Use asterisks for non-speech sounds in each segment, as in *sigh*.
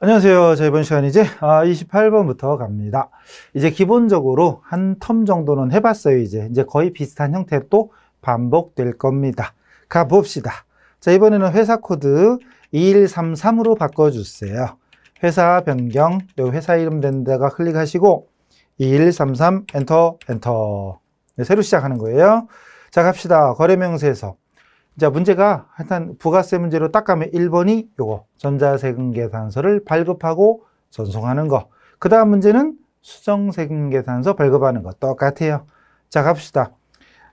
안녕하세요. 자, 이번 시간 이제 28번부터 아, 갑니다. 이제 기본적으로 한 텀 정도는 해봤어요. 이제 이제 거의 비슷한 형태 또 반복될 겁니다. 가봅시다. 자, 이번에는 회사 코드 2133으로 바꿔주세요. 회사 변경, 여 회사 이름 된 데가 클릭하시고 2133 엔터 엔터 네, 새로 시작하는 거예요. 자, 갑시다. 거래명세서 자, 문제가 일단 부가세 문제로 딱 가면 1번이 요거 전자세금 계산서를 발급하고 전송하는 거. 그 다음 문제는 수정세금 계산서 발급하는 거 똑같아요. 자, 갑시다.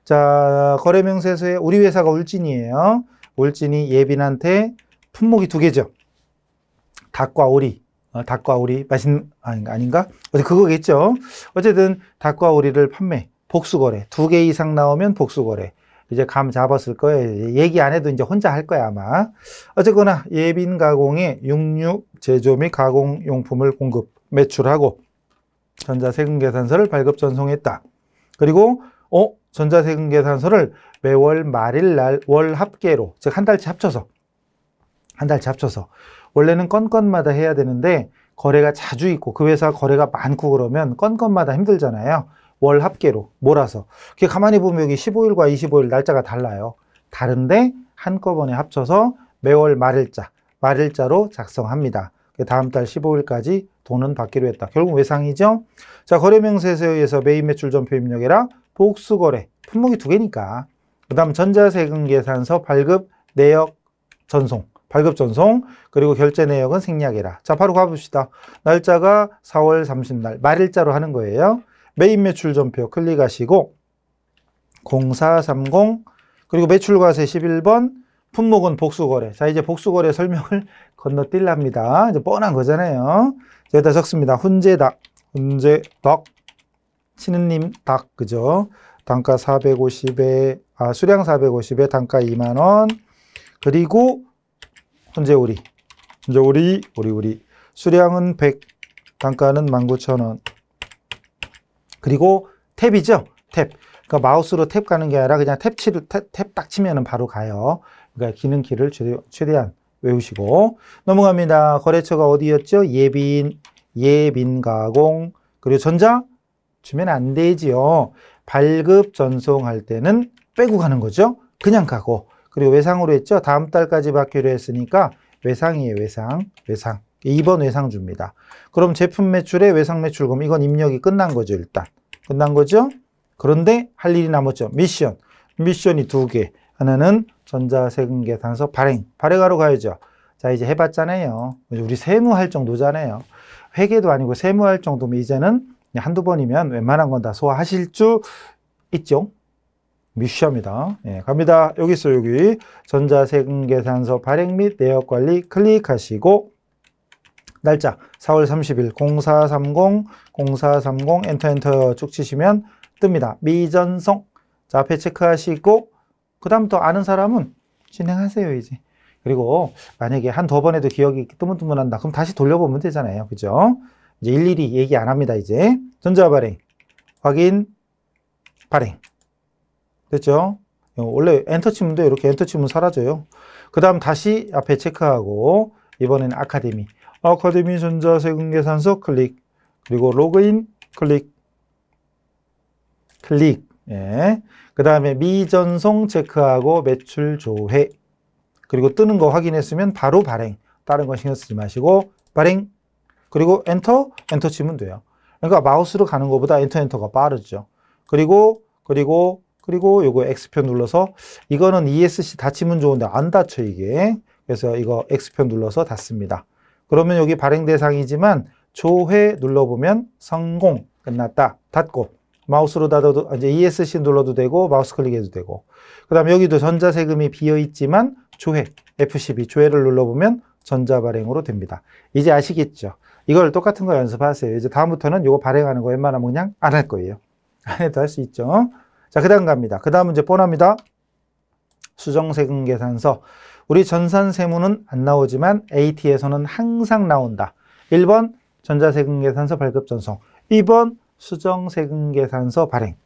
자, 거래명세서에 우리 회사가 울진이에요. 울진이 예빈한테 품목이 두 개죠. 닭과 오리. 어, 닭과 오리 맛있는 아, 아닌가? 아닌가? 어제 그거겠죠. 어쨌든 닭과 오리를 판매, 복수거래. 두 개 이상 나오면 복수거래. 이제 감 잡았을 거예요. 얘기 안 해도 이제 혼자 할 거야 아마. 어쨌거나 예빈 가공이 66 제조 및 가공 용품을 공급 매출하고 전자세금계산서를 발급 전송했다. 그리고 어 전자세금계산서를 매월 말일 날 월 합계로 즉 한 달치 합쳐서 한 달치 합쳐서 원래는 건건마다 해야 되는데 거래가 자주 있고 그 회사 거래가 많고 그러면 건건마다 힘들잖아요. 월 합계로 몰아서 그게 가만히 보면 여기 15일과 25일 날짜가 달라요. 다른데 한꺼번에 합쳐서 매월 말일자, 말일자로 작성합니다. 다음 달 15일까지 돈은 받기로 했다. 결국 외상이죠. 자, 거래명세서에 의해서 매입 매출 전표 입력해라. 복수거래, 품목이 두 개니까. 그 다음 전자세금계산서 발급 내역 전송. 발급 전송 그리고 결제 내역은 생략해라. 자 바로 가봅시다. 날짜가 4월 30날 말일자로 하는 거예요. 메인 매출 전표 클릭하시고 0430 그리고 매출과세 11번 품목은 복수거래 자 이제 복수거래 설명을 *laughs* 건너뛸랍니다 이제 뻔한 거잖아요 여기다 적습니다 훈제닭 훈제닭 신은님 닭 그죠 단가 450에 아 수량 450에 단가 2만원 그리고 훈제오리 훈제오리 오리오리 수량은 100 단가는 19,000원 그리고 탭이죠. 탭. 그러니까 마우스로 탭 가는 게 아니라 그냥 탭치를 탭딱 탭 치면은 바로 가요. 그러니까 기능키를 최대, 최대한 외우시고 넘어갑니다. 거래처가 어디였죠? 예빈, 예빈가공 그리고 전자 주면 안 되지요. 발급 전송할 때는 빼고 가는 거죠. 그냥 가고 그리고 외상으로 했죠. 다음 달까지 받기로 했으니까 외상이에요. 외상, 외상. 2번 외상주입니다. 그럼 제품 매출에 외상 매출금 이건 입력이 끝난 거죠 일단 끝난 거죠. 그런데 할 일이 남았죠. 미션 미션이 두 개. 하나는 전자세금계 산서 발행 발행하러 가야죠. 자 이제 해봤잖아요. 우리 세무할 정도잖아요. 회계도 아니고 세무할 정도면 이제는 한두 번이면 웬만한 건 다 소화하실 줄 있죠. 미션입니다. 예, 갑니다. 여기 있어요. 여기 전자세금계산서 발행 및 내역관리 클릭하시고 날짜 4월 30일 0430 0430 엔터 엔터 쭉 치시면 뜹니다. 미전성 자 앞에 체크하시고 그 다음 또 아는 사람은 진행하세요 이제 그리고 만약에 한 두 번에도 기억이 뜨문뜨문한다 그럼 다시 돌려보면 되잖아요 그죠? 이제 일일이 얘기 안 합니다 이제 전자 발행 확인 발행 됐죠? 원래 엔터 치면도 이렇게 엔터 치면 사라져요 그 다음 다시 앞에 체크하고 이번에는 아카데미 아카데미 전자세금계산서 클릭 그리고 로그인 클릭 클릭 예. 그 다음에 미전송 체크하고 매출 조회 그리고 뜨는 거 확인했으면 바로 발행 다른 거 신경 쓰지 마시고 발행 그리고 엔터 엔터 치면 돼요 그러니까 마우스로 가는 것보다 엔터 엔터가 빠르죠 그리고 그리고 그리고 요거 X표 눌러서 이거는 ESC 닫히면 좋은데 안 닫혀 이게 그래서 이거 X표 눌러서 닫습니다 그러면 여기 발행 대상이지만 조회 눌러보면 성공 끝났다. 닫고 마우스로 닫아도 아, 이제 ESC 눌러도 되고 마우스 클릭해도 되고 그 다음에 여기도 전자세금이 비어있지만 조회 F12 조회를 눌러보면 전자발행으로 됩니다. 이제 아시겠죠? 이걸 똑같은 거 연습하세요. 이제 다음부터는 이거 발행하는 거 웬만하면 그냥 안 할 거예요. 안 해도 할 수 있죠. 자, 그 다음 갑니다. 그 다음 문제 뻔합니다. 수정세금 계산서. 우리 전산세무는 안 나오지만 AT에서는 항상 나온다. 1번 전자세금계산서 발급 전송, 2번 수정세금계산서 발행.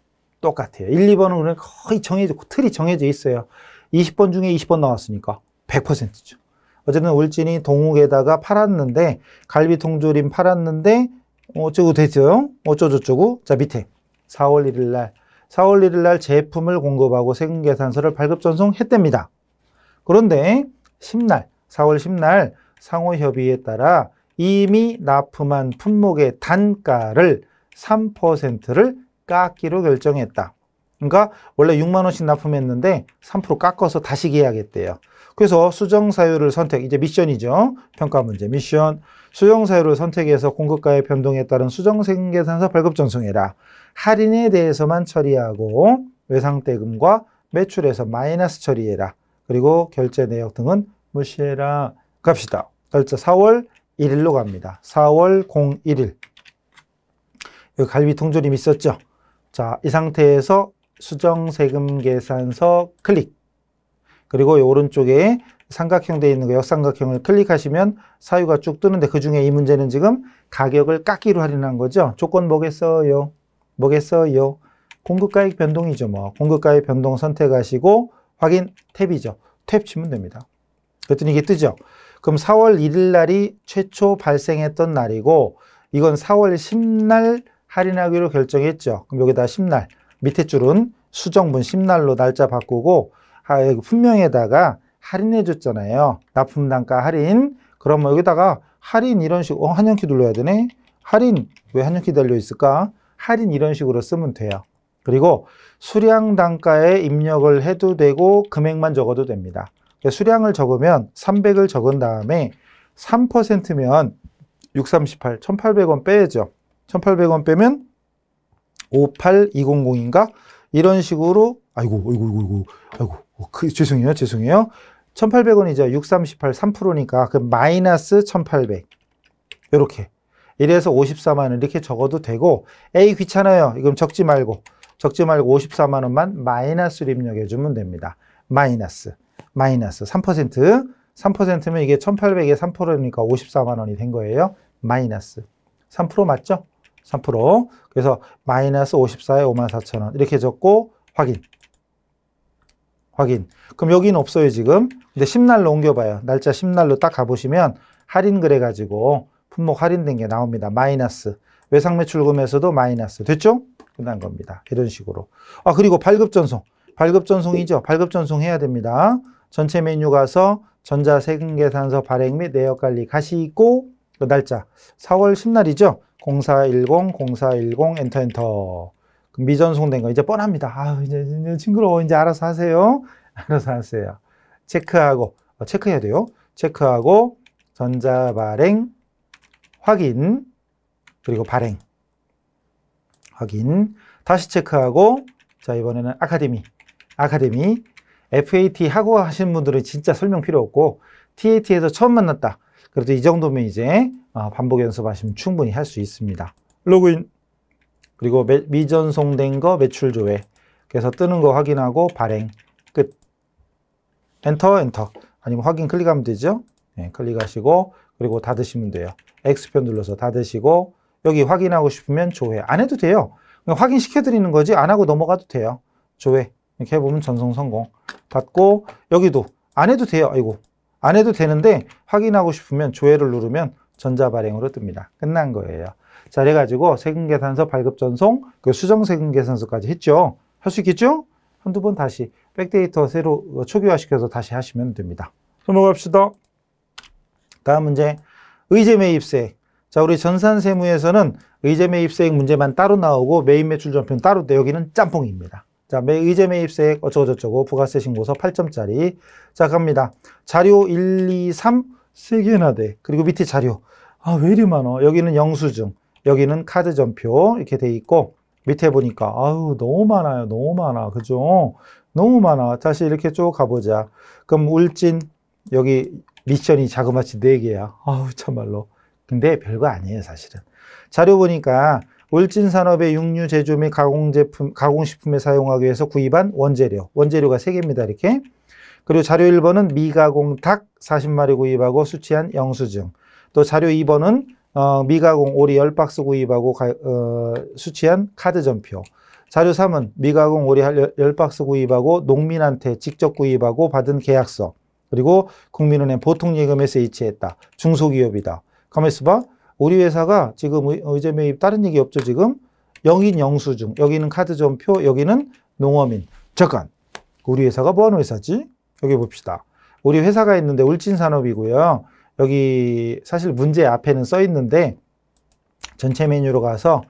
똑같아요. 1, 2번은 그냥 거의 정해져, 틀이 정해져 있어요. 20번 중에 20번 나왔으니까 100%죠. 어쨌든 울진이 동욱에다가 팔았는데 갈비 통조림 팔았는데 어쩌고 됐어요? 어쩌저쩌고 자 밑에 4월 1일 날 4월 1일 날 제품을 공급하고 세금계산서를 발급 전송했답니다. 그런데 10날, 4월 10날 상호협의에 따라 이미 납품한 품목의 단가를 3%를 깎기로 결정했다. 그러니까 원래 6만 원씩 납품했는데 3% 깎아서 다시 계약했대요. 그래서 수정 사유를 선택, 이제 미션이죠. 평가 문제 미션. 수정 사유를 선택해서 공급가의 변동에 따른 수정 생계산서 발급 전송해라. 할인에 대해서만 처리하고 외상대금과 매출에서 마이너스 처리해라. 그리고 결제 내역 등은 무시해라 갑시다. 날짜 4월 1일로 갑니다. 4월 01일. 여기 갈비 통조림 있었죠? 자, 이 상태에서 수정세금 계산서 클릭. 그리고 이 오른쪽에 삼각형 되어 있는 거 역삼각형을 클릭하시면 사유가 쭉 뜨는데 그 중에 이 문제는 지금 가격을 깎기로 할인한 거죠. 조건 뭐겠어요? 뭐겠어요? 공급가액 변동이죠. 뭐 공급가액 변동 선택하시고 확인 탭이죠. 탭 치면 됩니다. 그랬더니 이게 뜨죠. 그럼 4월 1일 날이 최초 발생했던 날이고 이건 4월 10날 할인하기로 결정했죠. 그럼 여기다 10날 밑에 줄은 수정분 10날로 날짜 바꾸고 아, 분명에다가 할인해 줬잖아요. 납품 단가 할인. 그러면 뭐 여기다가 할인 이런 식으로 어, 한영키 눌러야 되네. 할인 왜 한영키 달려 있을까? 할인 이런 식으로 쓰면 돼요. 그리고 수량 단가에 입력을 해도 되고 금액만 적어도 됩니다. 그러니까 수량을 적으면 300을 적은 다음에 3%면 638, 1800원 빼야죠. 1800원 빼면 58200인가? 이런 식으로 아이고, 아이고, 아이고, 아이고, 아이고 어, 그, 죄송해요, 죄송해요. 1800원이죠. 638, 3%니까 그 마이너스 1800 이렇게 이래서 54만원 이렇게 적어도 되고 에이 귀찮아요. 이건 적지 말고 적지 말고 54만 원만 마이너스로 입력해 주면 됩니다. 마이너스, 마이너스 3%, 3%면 이게 1,800에 3%니까 54만 원이 된 거예요. 마이너스 3% 맞죠? 3% 그래서 마이너스 54에 5 4 0 0 0원 이렇게 적고 확인 확인 그럼 여기는 없어요 지금 근데 10날로 옮겨봐요 날짜 10날로 딱 가보시면 할인 그래가지고 품목 할인된 게 나옵니다 마이너스 외상 매출금에서도 마이너스 됐죠? 끝난 겁니다. 이런 식으로. 아, 그리고 발급 전송. 발급 전송이죠. 발급 전송 해야 됩니다. 전체 메뉴 가서 전자세금계산서 발행 및 내역관리 가시고 그 날짜 4월 10날이죠. 0410 0410 엔터 엔터 미전송된 거 이제 뻔합니다. 아 이제, 이제 징그러워 이제 알아서 하세요. *laughs* 알아서 하세요. 체크하고 어, 체크해야 돼요. 체크하고 전자발행 확인 그리고 발행 확인. 다시 체크하고 자 이번에는 아카데미 아카데미 FAT 하고 하신 분들은 진짜 설명 필요 없고 TAT에서 처음 만났다. 그래도 이 정도면 이제 어, 반복 연습하시면 충분히 할 수 있습니다. 로그인 그리고 매, 미전송된 거 매출 조회 그래서 뜨는 거 확인하고 발행 끝 엔터 엔터 아니면 확인 클릭하면 되죠. 네, 클릭하시고 그리고 닫으시면 돼요. X표 눌러서 닫으시고 여기 확인하고 싶으면 조회. 안 해도 돼요. 확인시켜드리는 거지 안 하고 넘어가도 돼요. 조회. 이렇게 해보면 전송 성공. 받고 여기도 안 해도 돼요. 아이고. 안 해도 되는데 확인하고 싶으면 조회를 누르면 전자발행으로 뜹니다. 끝난 거예요. 자, 그래가지고 세금계산서 발급 전송, 그 수정세금계산서까지 했죠. 할 수 있겠죠? 한두 번 다시 백데이터 새로 초기화시켜서 다시 하시면 됩니다. 넘어갑시다. 다음 문제. 의제매입세. 자, 우리 전산세무에서는 의제매입세액 문제만 따로 나오고 매입 매출 전표는 따로 돼. 여기는 짬뽕입니다. 자, 매, 의제매입세액 어쩌고저쩌고 부가세 신고서 8점짜리. 자, 갑니다. 자료 1, 2, 3, 3개나 돼. 그리고 밑에 자료. 아, 왜 이리 많아 여기는 영수증, 여기는 카드 전표 이렇게 돼 있고 밑에 보니까 아우 너무 많아요. 너무 많아. 그죠? 너무 많아. 다시 이렇게 쭉 가보자. 그럼 울진 여기 미션이 자그마치 4개야. 아우, 참말로. 근데 별거 아니에요, 사실은. 자료 보니까 울진 산업의 육류 제조 및 가공 제품, 가공식품에 사용하기 위해서 구입한 원재료. 원재료가 세개입니다 이렇게. 그리고 자료 1번은 미가공 닭 40마리 구입하고 수취한 영수증. 또 자료 2번은 어, 미가공 오리 10박스 구입하고 가, 어, 수취한 카드 전표. 자료 3은 미가공 오리 10박스 구입하고 농민한테 직접 구입하고 받은 계약서. 그리고 국민은행 보통예금에 서이체했다 중소기업이다. 가만 있어봐. 우리 회사가 지금 의제 매입 다른 얘기 없죠 지금? 영인 영수증 여기는 카드점표 여기는 농어민 잠깐 우리 회사가 뭐하는 회사지? 여기 봅시다. 우리 회사가 있는데 울진산업이고요. 여기 사실 문제 앞에는 써 있는데 전체 메뉴로 가서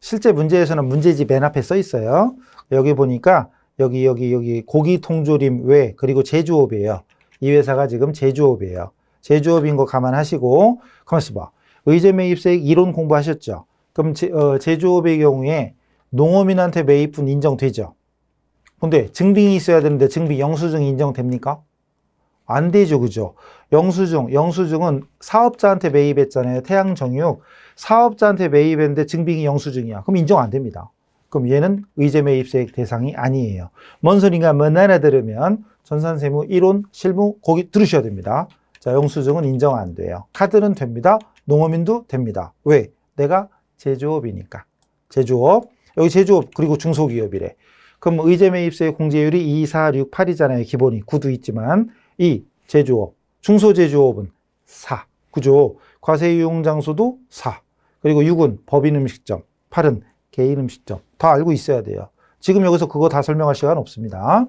실제 문제에서는 문제집 맨 앞에 써 있어요. 여기 보니까 여기 여기 여기 고기 통조림 외 그리고 제조업이에요. 이 회사가 지금 제조업이에요. 제조업인 거 감안하시고 가만있어 봐. 의제 매입세액 이론 공부하셨죠? 그럼 제, 어, 제조업의 경우에 농어민한테 매입분 인정되죠? 근데 증빙이 있어야 되는데 증빙 영수증 인정됩니까? 안 되죠, 그죠? 영수증, 영수증은 사업자한테 매입했잖아요. 태양정육. 사업자한테 매입했는데 증빙이 영수증이야. 그럼 인정 안 됩니다. 그럼 얘는 의제 매입세액 대상이 아니에요. 뭔 소린가 먼나나 들으면 전산세무 이론 실무 거기 들으셔야 됩니다. 자, 영수증은 인정 안 돼요. 카드는 됩니다. 농어민도 됩니다. 왜? 내가 제조업이니까. 제조업. 여기 제조업 그리고 중소기업이래. 그럼 의제 매입세의 공제율이 2, 4, 6, 8이잖아요. 기본이. 9도 있지만 이 제조업, 중소제조업은 4. 그죠? 과세유용장소도 4. 그리고 6은 법인 음식점, 8은 개인 음식점. 다 알고 있어야 돼요. 지금 여기서 그거 다 설명할 시간 없습니다.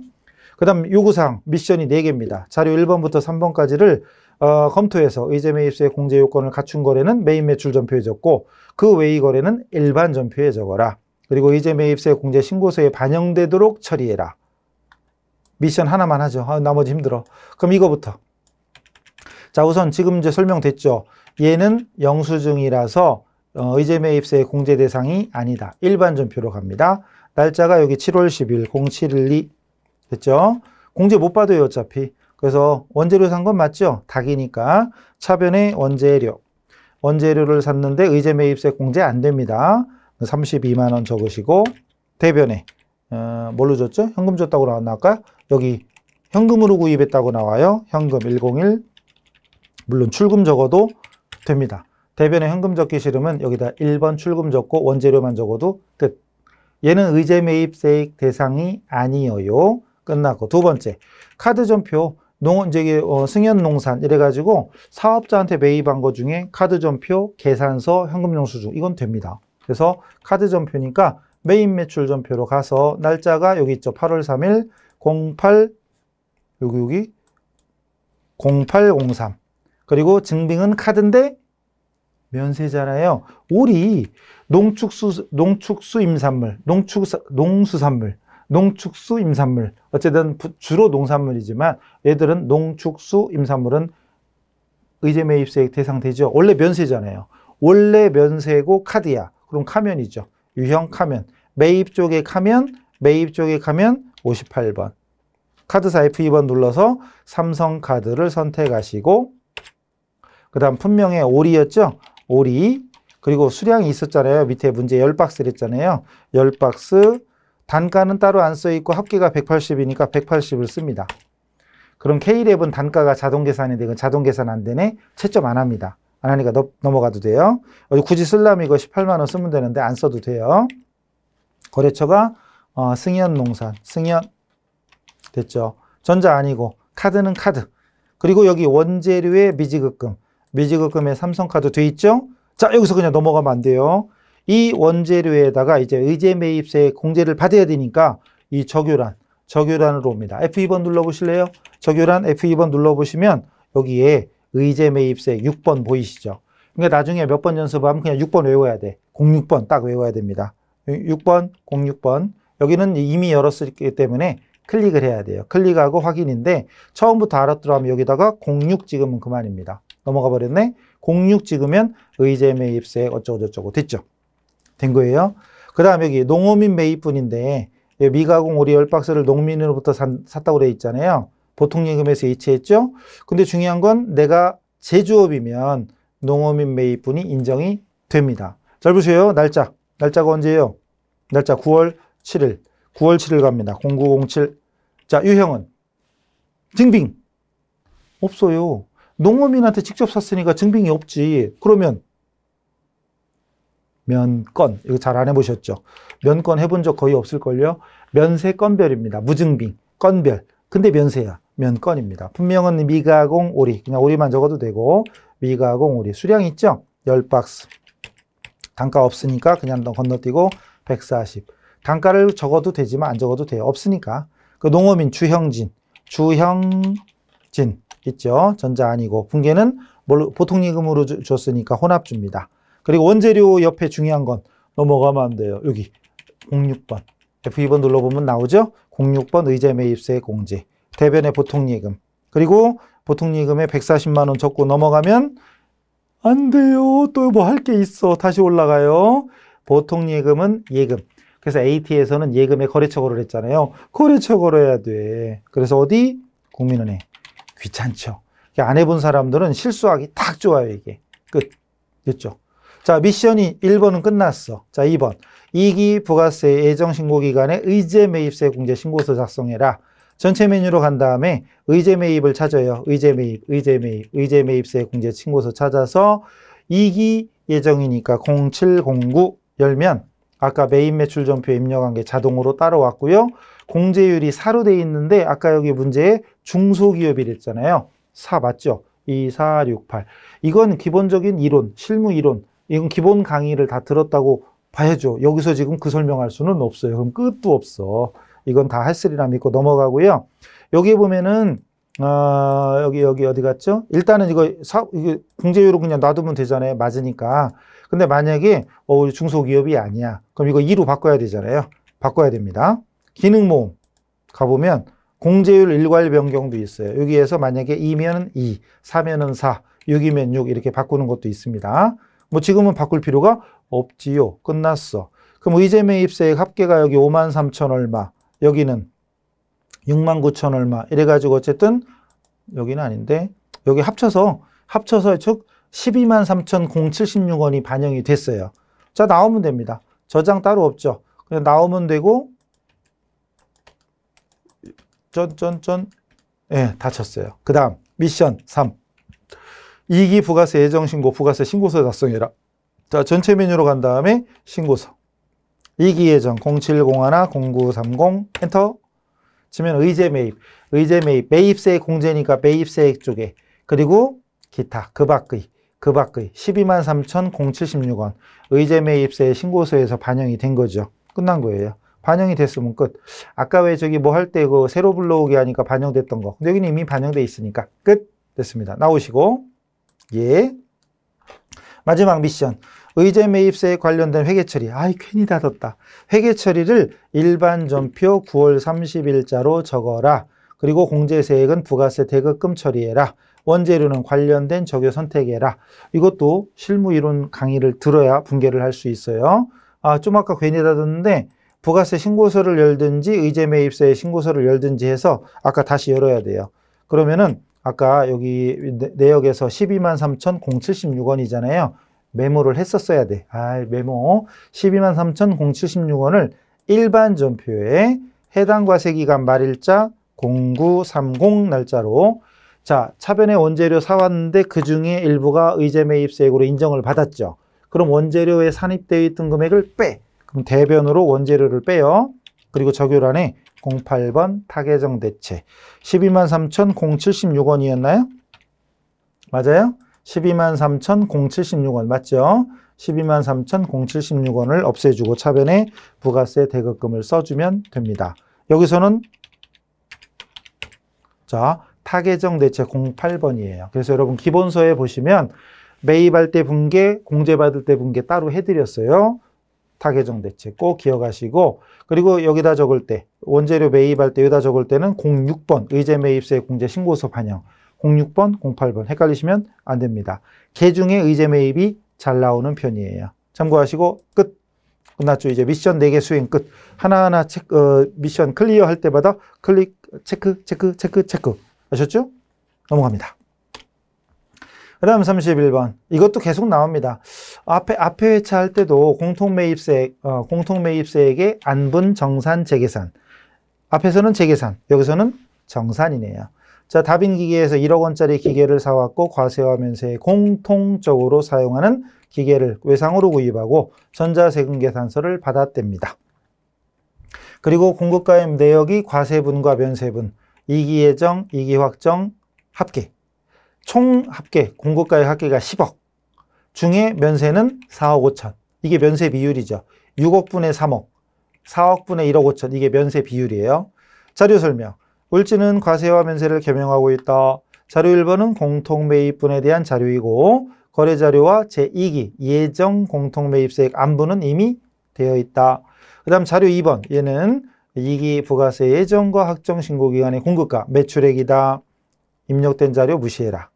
그 다음 요구사항 미션이 4개입니다. 자료 1번부터 3번까지를 어, 검토해서 의제매입세 공제 요건을 갖춘 거래는 메인 매출 전표에 적고 그 외의 거래는 일반 전표에 적어라. 그리고 의제매입세 공제 신고서에 반영되도록 처리해라. 미션 하나만 하죠. 아, 나머지 힘들어. 그럼 이거부터. 자 우선 지금 이제 설명됐죠. 얘는 영수증이라서 어, 의제매입세 공제 대상이 아니다. 일반 전표로 갑니다. 날짜가 여기 7월 10일 0712 됐죠? 공제 못 받아요 어차피 그래서 원재료 산 건 맞죠? 닭이니까 차변의 원재료. 원재료를 샀는데 의제 매입세 공제 안 됩니다. 32만 원 적으시고 대변에 어, 뭘로 줬죠? 현금 줬다고 나왔나 아까 여기 현금으로 구입했다고 나와요. 현금 101 물론 출금 적어도 됩니다. 대변에 현금 적기 싫으면 여기다 1번 출금 적고 원재료만 적어도 끝. 얘는 의제 매입 세액 대상이 아니어요. 끝났고 두 번째 카드 전표 농, 이제, 어, 승현농산, 이래가지고 사업자한테 매입한 것 중에 카드전표, 계산서, 현금영수증, 이건 됩니다. 그래서 카드전표니까 매입 매출 전표로 가서 날짜가 여기 있죠. 8월 3일 08 여기 여기 0803 그리고 증빙은 카드인데 면세잖아요. 우리 농축수 농축수 임산물, 농축 농수산물 농축수 임산물 어쨌든 주로 농산물이지만 얘들은 농축수 임산물은 의제 매입세액 대상되죠. 원래 면세잖아요. 원래 면세고 카드야. 그럼 카면이죠. 유형 카면. 매입 쪽에 카면, 매입 쪽에 카면 58번. 카드사 F2번 눌러서 삼성카드를 선택하시고 그 다음 분명히 오리였죠. 오리. 그리고 수량이 있었잖아요. 밑에 문제 10박스를 했잖아요. 10박스, 단가는 따로 안 써있고 합계가 180이니까 180을 씁니다. 그럼 K랩은 단가가 자동 계산이 되건 자동 계산 안 되네? 채점 안 합니다. 안 하니까 넘, 넘어가도 돼요. 굳이 쓸라면 이거 18만 원 쓰면 되는데 안 써도 돼요. 거래처가 어, 승현농산, 승현 됐죠. 전자 아니고 카드는 카드. 그리고 여기 원재료의 미지급금, 미지급금에 삼성카드 돼 있죠? 자 여기서 그냥 넘어가면 안 돼요. 이 원재료에다가 이제 의제 매입세 공제를 받아야 되니까 이 적유란, 적유란으로 옵니다. F2번 눌러보실래요? 적유란 F2번 눌러보시면 여기에 의제 매입세 6번 보이시죠? 그러니까 나중에 몇 번 연습하면 그냥 6번 외워야 돼. 06번 딱 외워야 됩니다. 6번, 06번. 여기는 이미 열었기 때문에 클릭을 해야 돼요. 클릭하고 확인인데 처음부터 알았더라면 여기다가 06 찍으면 그만입니다. 넘어가 버렸네. 06 찍으면 의제 매입세 어쩌고저쩌고 됐죠. 된 거예요. 그 다음에 여기 농어민 매입분인데 미가공 오리 열박스를 농민으로부터 산, 샀다고 그래 있잖아요. 보통 예금에서 이체했죠. 근데 중요한 건 내가 제조업이면 농어민 매입분이 인정이 됩니다. 잘 보세요. 날짜. 날짜가 언제예요? 날짜 9월 7일. 9월 7일 갑니다. 0907. 자, 유형은 증빙. 없어요. 농어민한테 직접 샀으니까 증빙이 없지. 그러면 면건 이거 잘 안 해보셨죠? 면건 해본 적 거의 없을걸요? 면세 건별입니다. 무증빙 건별 근데 면세야 면건입니다. 분명은 미가공 오리 그냥 오리만 적어도 되고 미가공 오리 수량 있죠? 열박스 단가 없으니까 그냥 건너뛰고 140 단가를 적어도 되지만 안 적어도 돼요. 없으니까 그 농어민 주형진 주형진 있죠? 전자 아니고 붕괴는뭘 보통 예금으로 줬으니까 혼합주입니다. 그리고 원재료 옆에 중요한 건 넘어가면 안 돼요. 여기 06번. F2번 눌러보면 나오죠? 06번 의자 매입세 공제. 대변의 보통예금. 그리고 보통예금에 140만 원 적고 넘어가면 안 돼요. 또 뭐 할 게 있어. 다시 올라가요. 보통예금은 예금. 그래서 AT에서는 예금에 거래처 거래를 했잖아요. 거래처 거래야 돼. 그래서 어디? 국민은행. 귀찮죠. 안 해본 사람들은 실수하기 딱 좋아요, 이게. 끝. 됐죠? 자, 미션이 1번은 끝났어. 자, 2번. 이기 부가세 예정신고 기간에 의제 매입세 공제 신고서 작성해라. 전체 메뉴로 간 다음에 의제 매입을 찾아요. 의제 매입, 의제 매입, 의제 매입세 공제 신고서 찾아서 이기 예정이니까 0709 열면 아까 메인 매출 전표 입력한 게 자동으로 따로왔고요 공제율이 4로 돼 있는데 아까 여기 문제에 중소기업이랬잖아요. 4 맞죠? 2, 4, 6, 8. 이건 기본적인 이론, 실무 이론 이건 기본 강의를 다 들었다고 봐야죠. 여기서 지금 그 설명할 수는 없어요. 그럼 끝도 없어. 이건 다 했으리라 믿고 넘어가고요. 여기 보면은 어, 여기 여기 어디 갔죠? 일단은 이거 사, 이게 공제율은 그냥 놔두면 되잖아요. 맞으니까. 근데 만약에 어, 우리 중소기업이 아니야. 그럼 이거 2로 바꿔야 되잖아요. 바꿔야 됩니다. 기능모음 가보면 공제율 일괄 변경도 있어요. 여기에서 만약에 2면 2, 4면은 4, 6이면 6 이렇게 바꾸는 것도 있습니다. 뭐 지금은 바꿀 필요가 없지요. 끝났어. 그럼 의제매 입세액 합계가 여기 5만 3천 얼마, 여기는 6만 9천 얼마 이래가지고 어쨌든 여기는 아닌데 여기 합쳐서 합쳐서 즉 12만 3,076원이 반영이 됐어요. 자 나오면 됩니다. 저장 따로 없죠. 그냥 나오면 되고 쩐쩐쩐 예, 네, 다 쳤어요. 그 다음 미션 3 2기 부가세 예정신고 부가세 신고서 작성해라. 자, 전체 메뉴로 간 다음에 신고서. 2기 예정 0701-0930 엔터 치면 의제 매입. 의제 매입. 매입세액 공제니까 매입세액 쪽에. 그리고 기타 그 밖의 그 밖의 1 2 3,076원. 의제 매입세 신고서에서 반영이 된 거죠. 끝난 거예요. 반영이 됐으면 끝. 아까 왜 저기 뭐 할 때 그 새로 불러오게 하니까 반영됐던 거. 여기는 이미 반영돼 있으니까 끝. 됐습니다. 나오시고 예. 마지막 미션. 의제 매입세에 관련된 회계 처리. 아이, 괜히 닫았다. 회계 처리를 일반 전표 9월 30일자로 적어라. 그리고 공제세액은 부가세 대급금 처리해라. 원재료는 관련된 적요 선택해라. 이것도 실무 이론 강의를 들어야 분개를 할 수 있어요. 아, 좀 아까 괜히 닫았는데 부가세 신고서를 열든지 의제 매입세 신고서를 열든지 해서 아까 다시 열어야 돼요. 그러면은 아까 여기 내역에서 1 2 3,076원이잖아요. 메모를 했었어야 돼. 아, 메모. 1 2 3,076원을 일반 전표에 해당 과세기간 말일자 0930 날짜로 자, 차변의 원재료 사왔는데 그 중에 일부가 의제 매입세액으로 인정을 받았죠. 그럼 원재료에 산입되어 있던 금액을 빼. 그럼 대변으로 원재료를 빼요. 그리고 적율안에 08번 타계정 대체 1 2 3천 076원이었나요? 맞아요? 1 2 3천 076원 맞죠? 1 2 3천 076원을 없애주고 차변에 부가세 대급금을 써주면 됩니다. 여기서는 자 타계정 대체 08번이에요. 그래서 여러분 기본서에 보시면 매입할 때 분개, 공제받을 때 분개 따로 해드렸어요. 타계정 대책 꼭 기억하시고 그리고 여기다 적을 때 원재료 매입할 때 여기다 적을 때는 06번 의제 매입세 공제 신고서 반영 06번 08번 헷갈리시면 안 됩니다. 개중에 의제 매입이 잘 나오는 편이에요. 참고하시고 끝 끝났죠. 이제 미션 4개 수행 끝 하나하나 체크, 어, 미션 클리어 할 때마다 클릭 체크 체크 체크 체크 아셨죠? 넘어갑니다. 그 다음 31번. 이것도 계속 나옵니다. 앞에, 앞에 회차 할 때도 공통매입세, 어, 공통매입세액의 안분 정산 재계산. 앞에서는 재계산, 여기서는 정산이네요. 자, 다빈기계에서 1억 원짜리 기계를 사왔고 과세와 면세에 공통적으로 사용하는 기계를 외상으로 구입하고 전자세금계산서를 받았답니다. 그리고 공급가액 내역이 과세분과 면세분, 이기예정, 이기확정, 합계 총 합계, 공급가액 합계가 10억 중에 면세는 4억 5천 이게 면세 비율이죠. 6억분의 3억, 4억분의 1억 5천 이게 면세 비율이에요. 자료 설명, 을지는 과세와 면세를 겸용하고 있다. 자료 1번은 공통매입분에 대한 자료이고 거래자료와 제2기 예정 공통매입세액 안부는 이미 되어 있다. 그 다음 자료 2번 얘는 2기 부가세 예정과 확정 신고기간의 공급가 매출액이다. 입력된 자료 무시해라.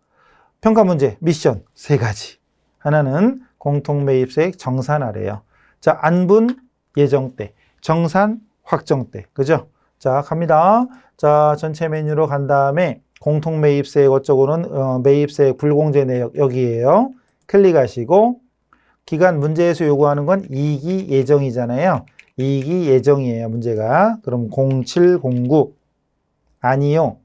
평가 문제, 미션 세 가지. 하나는 공통매입세액 정산 아래요. 자, 안분 예정 때, 정산 확정 때, 그죠? 자, 갑니다. 자, 전체 메뉴로 간 다음에 공통매입세액 어쩌고는 어, 매입세액 불공제 내역 여기에요. 클릭하시고 기간 문제에서 요구하는 건 2기 예정이잖아요. 2기 예정이에요, 문제가. 그럼 0709 아니요.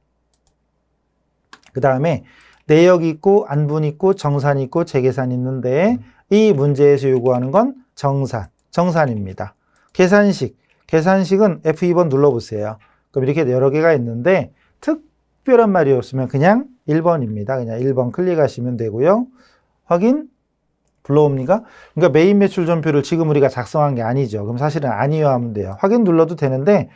그 다음에 내역 있고 안분 있고 정산 있고 재계산 있는데 이 문제에서 요구하는 건 정산, 정산입니다. 계산식, 계산식은 F2번 눌러보세요. 그럼 이렇게 여러 개가 있는데 특별한 말이 없으면 그냥 1번입니다. 그냥 1번 클릭하시면 되고요. 확인, 불러옵니까? 그러니까 메인 매출 전표를 지금 우리가 작성한 게 아니죠. 그럼 사실은 아니요 하면 돼요. 확인 눌러도 되는데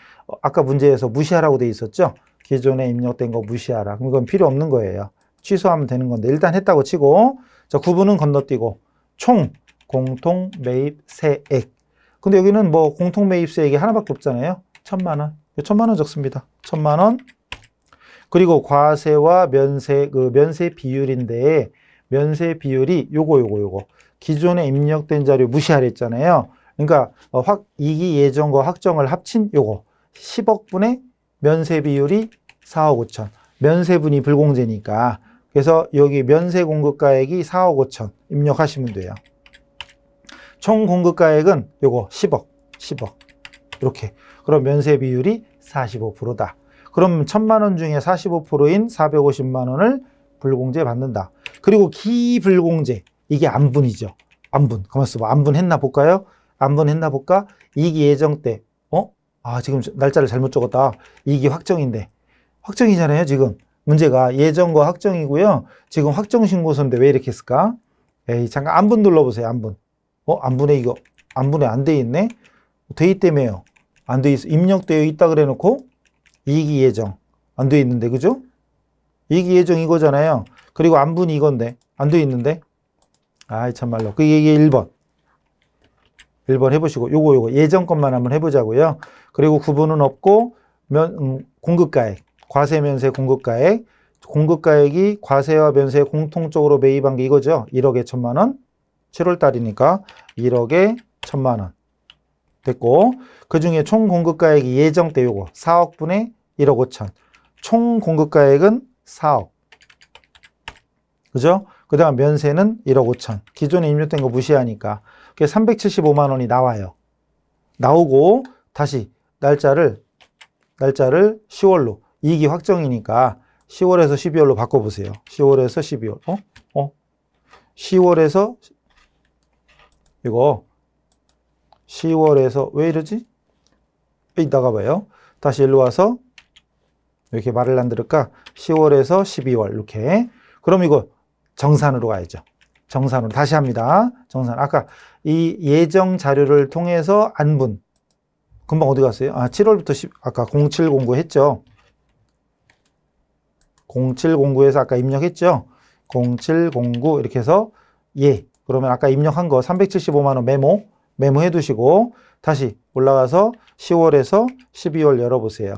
아까 문제에서 무시하라고 돼 있었죠? 기존에 입력된 거 무시하라. 그럼 이건 필요 없는 거예요. 취소하면 되는 건데 일단 했다고 치고 자, 9분은 건너뛰고 총 공통 매입 세액 근데 여기는 뭐 공통 매입 세액이 하나밖에 없잖아요. 천만 원. 천만 원 적습니다. 천만 원. 그리고 과세와 면세 그 면세 비율인데 면세 비율이 요거 요거 요거 기존에 입력된 자료 무시하랬잖아요. 그러니까 어, 확 이기 예정과 확정을 합친 요거 10억 분의 면세 비율이 4억 5천. 면세분이 불공제니까 그래서 여기 면세 공급가액이 4억 5천 입력하시면 돼요. 총 공급가액은 요거 10억, 10억 이렇게. 그럼 면세 비율이 45%다. 그럼 천만 원 중에 45%인 450만 원을 불공제 받는다. 그리고 기불공제 이게 안분이죠. 안분. 가만 있어봐. 안분 했나 볼까요? 안분 했나 볼까? 이기 예정 때. 어? 아 지금 날짜를 잘못 적었다. 이기 확정인데. 확정이잖아요 지금. 문제가 예정과 확정이고요. 지금 확정 신고서인데 왜 이렇게 했을까? 에이, 잠깐 안분 눌러보세요. 안분. 어, 안분에 이거 안분에 안 돼 있네. 돼 있다며요. 안 돼 있어. 입력되어 있다 그래 놓고 이익이 예정 안 돼 있는데 그죠? 이익이 예정 이거잖아요. 그리고 안분이 이건데 안 돼 있는데. 아이 참말로. 그게 이게 1번. 1번 해보시고 요거 요거 예정 것만 한번 해보자고요. 그리고 구분은 없고 면 음, 공급가액. 과세 면세 공급가액, 공급가액이 과세와 면세 공통적으로 매입한 게 이거죠. 1억에 천만 원. 7월 달이니까 1억에 천만 원. 됐고 그중에 총 공급가액이 예정 때 요거 4억 분의 1억 5천. 총 공급가액은 4억. 그죠? 그 다음 면세는 1억 5천. 기존에 입력된 거 무시하니까. 그게 375만 원이 나와요. 나오고 다시 날짜를 날짜를 10월로 이익이 확정이니까 10월에서 12월로 바꿔보세요. 10월에서 12월. 어? 어? 10월에서 이거 10월에서 왜 이러지? 에이, 나가봐요. 다시 일로 와서 이렇게 말을 안 들을까? 10월에서 12월 이렇게. 그럼 이거 정산으로 가야죠. 정산으로 다시 합니다. 정산. 아까 이 예정 자료를 통해서 안분 금방 어디 갔어요? 아, 7월부터 10, 아까 0709 했죠. 0709에서 아까 입력했죠? 0709 이렇게 해서 예. 그러면 아까 입력한 거 375만 원 메모 메모해 두시고 다시 올라가서 10월에서 12월 열어보세요.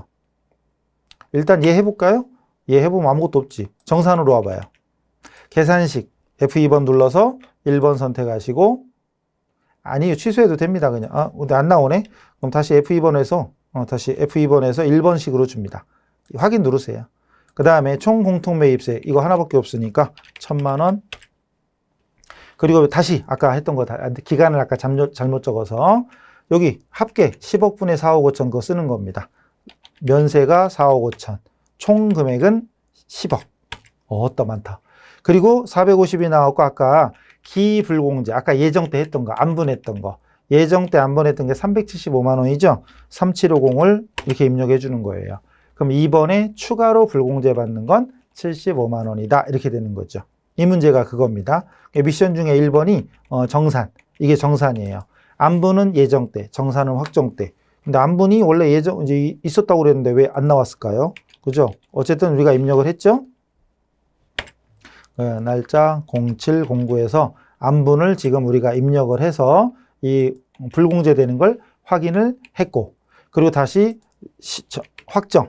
일단 예 해볼까요? 예 해보면 아무것도 없지. 정산으로 와봐요. 계산식 F2번 눌러서 1번 선택하시고 아니요 취소해도 됩니다 그냥 아 근데 안 나오네 그럼 다시 F2번에서 어, 다시 F2번에서 1번식으로 줍니다 확인 누르세요 그 다음에 총 공통 매입세 이거 하나밖에 없으니까 천만 원. 그리고 다시 아까 했던 거 다, 아, 기간을 아까 잠조, 잘못 적어서 여기 합계 10억 분의 4억 5천 그거 쓰는 겁니다. 면세가 4억 5천, 총 금액은 10억. 어떠 많다. 그리고 450이 나왔고 아까 기불공제, 아까 예정 때 했던 거, 안 분했던 거. 예정 때 안보냈던게 375만 원이죠. 3750을 이렇게 입력해 주는 거예요. 그럼 2번에 추가로 불공제 받는 건 75만 원이다. 이렇게 되는 거죠. 이 문제가 그겁니다. 그러니까 미션 중에 1번이 어, 정산. 이게 정산이에요. 안분은 예정 때, 정산은 확정 때. 근데 안분이 원래 예정 이제 있었다고 그랬는데 왜 안 나왔을까요? 그죠? 어쨌든 우리가 입력을 했죠. 네, 날짜 0709에서 안분을 지금 우리가 입력을 해서 이 불공제되는 걸 확인을 했고 그리고 다시 시, 저, 확정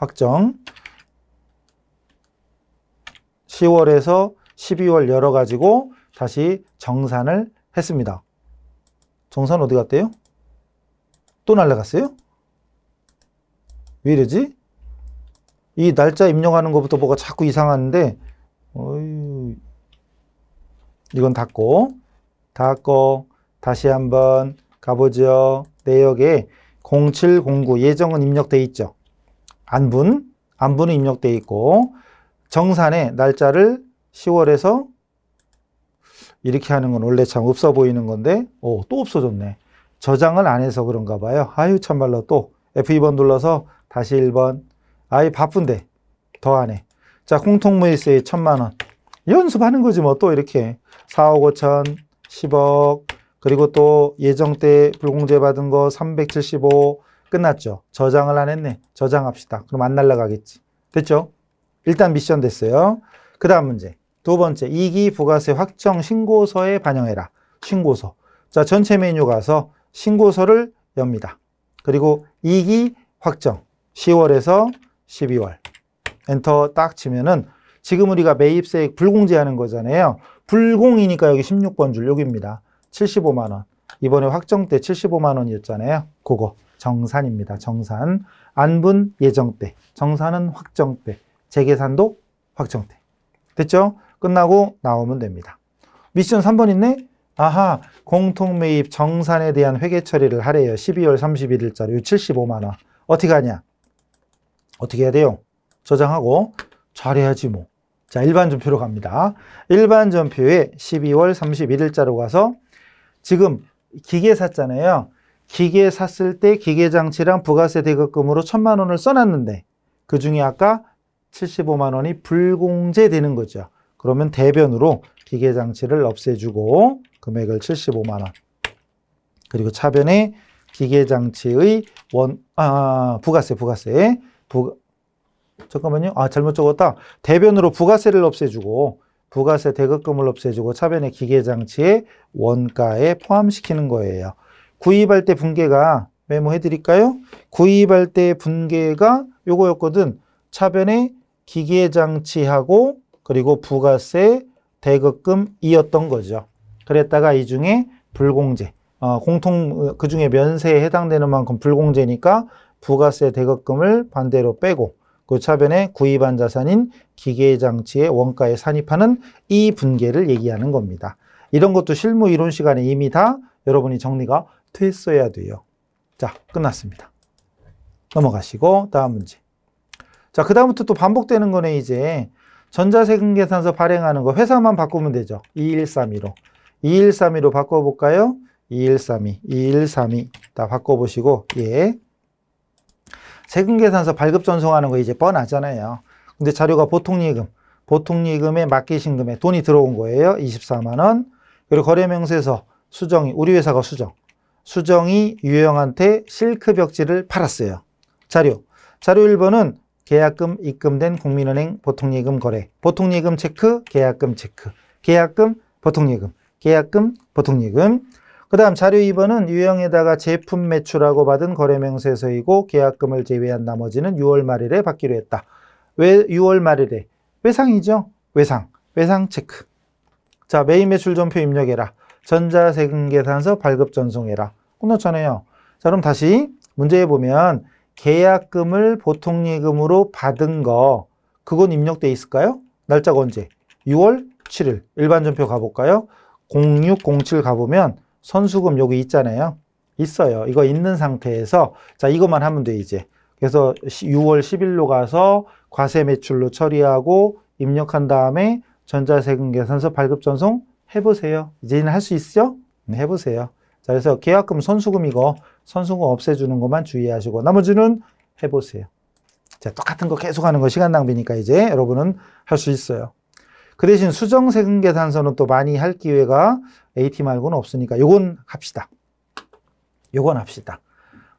확정 10월에서 12월 열어가지고 다시 정산을 했습니다. 정산 어디 갔대요? 또 날라갔어요? 왜 이러지? 이 날짜 입력하는 것부터 뭐가 자꾸 이상한데 어휴, 이건 닫고 닫고 다시 한번 가보죠. 내역에 0709 예정은 입력돼 있죠. 안분, 안분은 입력되어 있고 정산의 날짜를 10월에서 이렇게 하는 건 원래 참 없어 보이는 건데 오, 또 없어졌네. 저장을 안 해서 그런가 봐요. 아유 참말로 또 F2번 눌러서 다시 1번 아이 바쁜데 더안 해. 자 공통무이스에 천만 원 연습하는 거지 뭐 또 이렇게 4억 5천 10억 그리고 또 예정 때 불공제 받은 거375 끝났죠. 저장을 안 했네. 저장합시다. 그럼 안 날라가겠지. 됐죠? 일단 미션 됐어요. 그 다음 문제. 두 번째, 이기 부가세 확정 신고서에 반영해라. 신고서. 자, 전체 메뉴 가서 신고서를 엽니다. 그리고 이기 확정. 10월에서 12월. 엔터 딱 치면은 지금 우리가 매입세액 불공제하는 거잖아요. 불공이니까 여기 16번 줄 여기입니다. 75만 원. 이번에 확정 때 75만 원이었잖아요. 그거. 정산입니다. 정산. 안분 예정때, 정산은 확정때, 재계산도 확정때. 됐죠? 끝나고 나오면 됩니다. 미션 3번 있네? 아하, 공통매입 정산에 대한 회계 처리를 하래요. 12월 31일자로 75만 원. 어떻게 하냐? 어떻게 해야 돼요? 저장하고 잘해야지 뭐. 자, 일반 전표로 갑니다. 일반 전표에 12월 31일자로 가서 지금 기계샀잖아요. 기계 샀을 때 기계 장치랑 부가세 대급금으로 천만 원을 써놨는데 그 중에 아까 75만 원이 불공제되는 거죠. 그러면 대변으로 기계 장치를 없애주고 금액을 75만 원 그리고 차변에 기계 장치의 원 아, 부가세 부가세 부 잠깐만요. 아 잘못 적었다. 대변으로 부가세를 없애주고 부가세 대급금을 없애주고 차변에 기계 장치의 원가에 포함시키는 거예요. 구입할 때 분계가 메모해드릴까요? 구입할 때 분계가 요거였거든. 차변에 기계장치하고 그리고 부가세, 대급금이었던 거죠. 그랬다가 이 중에 불공제, 어, 공통 그 중에 면세에 해당되는 만큼 불공제니까 부가세 대급금을 반대로 빼고 그 차변에 구입한 자산인 기계장치의 원가에 산입하는 이 분계를 얘기하는 겁니다. 이런 것도 실무 이론 시간에 이미 다 여러분이 정리가 됐어야 돼요. 자, 끝났습니다. 넘어가시고 다음 문제. 자, 그다음부터 또 반복되는 거네 이제 전자세금계산서 발행하는 거 회사만 바꾸면 되죠. 2132로. 2132로 바꿔 볼까요? 2132, 2132. 다 바꿔 보시고 예. 세금계산서 발급 전송하는 거 이제 뻔하잖아요. 근데 자료가 보통예금, 보통예금에 맡기신 금에 돈이 들어온 거예요. 24만 원. 그리고 거래명세서 수정이 우리 회사가 수정. 수정이 유형한테 실크 벽지를 팔았어요. 자료. 자료 1번은 계약금 입금된 국민은행 보통예금 거래, 보통예금 체크, 계약금 체크, 계약금, 보통예금, 계약금, 보통예금. 그 다음 자료 2번은 유형에다가 제품 매출하고 받은 거래명세서이고 계약금을 제외한 나머지는 6월 말일에 받기로 했다. 왜 6월 말일에? 외상이죠. 외상, 외상 체크. 자, 매입 매출 전표 입력해라. 전자세금계산서 발급 전송해라. 끝났잖아요. 자, 그럼 다시 문제에 보면 계약금을 보통예금으로 받은 거 그건 입력돼 있을까요? 날짜가 언제? 6월 7일. 일반전표 가볼까요? 0607 가보면 선수금 여기 있잖아요. 있어요. 이거 있는 상태에서 자 이것만 하면 돼 이제. 그래서 6월 10일로 가서 과세 매출로 처리하고 입력한 다음에 전자세금계산서 발급 전송 해보세요. 이제는 할 수 있죠? 어 네, 해보세요. 자, 그래서 계약금 선수금이고 선수금 없애주는 것만 주의하시고 나머지는 해보세요. 자, 똑같은 거 계속 하는 거 시간 낭비니까 이제 여러분은 할 수 있어요. 그 대신 수정세금 계산서는 또 많이 할 기회가 AT 말고는 없으니까 요건 합시다. 요건 합시다.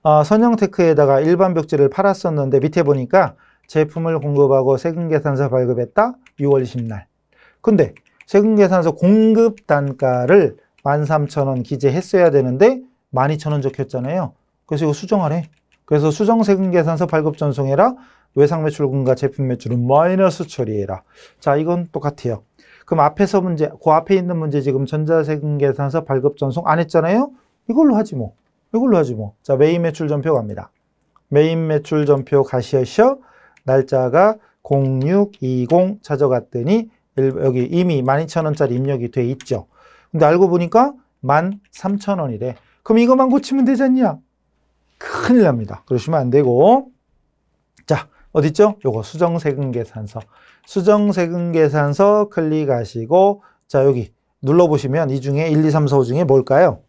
어, 선형테크에다가 일반 벽지를 팔았었는데 밑에 보니까 제품을 공급하고 세금 계산서 발급했다 6월 20날. 근데 세금계산서 공급 단가를 13,000원 기재했어야 되는데 12,000원 적혔잖아요. 그래서 이거 수정하래. 그래서 수정 세금계산서 발급 전송해라. 외상 매출금과 제품 매출은 마이너스 처리해라. 자, 이건 똑같아요. 그럼 앞에서 문제, 그 앞에 있는 문제 지금 전자세금계산서 발급 전송 안 했잖아요. 이걸로 하지 뭐. 이걸로 하지 뭐. 자, 메인 매출 전표 갑니다. 메인 매출 전표 가시셔 날짜가 0620 찾아갔더니 여기 이미 12,000원짜리 입력이 돼 있죠. 근데 알고 보니까 13,000원이래. 그럼 이것만 고치면 되지 않냐? 큰일 납니다. 그러시면 안 되고. 자, 어딨죠? 요거 수정세금계산서. 수정세금계산서 클릭하시고, 자, 여기 눌러보시면 이 중에 1, 2, 3, 4, 5 중에 뭘까요?